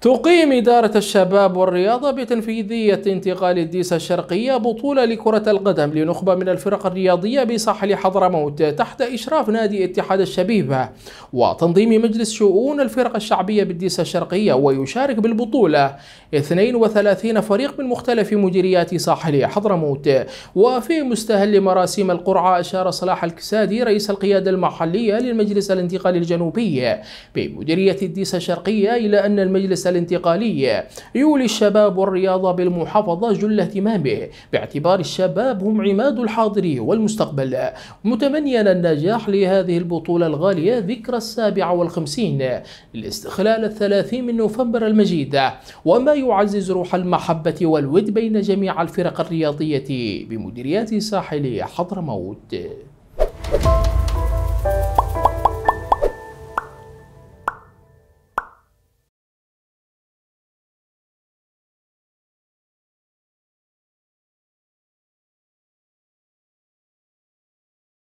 تقيم إدارة الشباب والرياضة بتنفيذية انتقال الديسة الشرقية بطولة لكرة القدم لنخبة من الفرق الرياضية بساحل حضرموت تحت إشراف نادي اتحاد الشبيبة وتنظيم مجلس شؤون الفرق الشعبية بالديسة الشرقية ويشارك بالبطولة 32 فريق من مختلف مديريات ساحل حضرموت وفي مستهل مراسم القرعة أشار صلاح الكسادي رئيس القيادة المحلية للمجلس الانتقالي الجنوبي بمديرية الديسة الشرقية إلى أن المجلس الانتقالي يولي الشباب والرياضة بالمحافظة جل اهتمامه باعتبار الشباب هم عماد الحاضر والمستقبل متمنيا النجاح لهذه البطولة الغالية ذكرى السابعة والخمسين لاستخلال الثلاثين من نوفمبر المجيد وما يعزز روح المحبة والود بين جميع الفرق الرياضية بمديريات ساحل حضرموت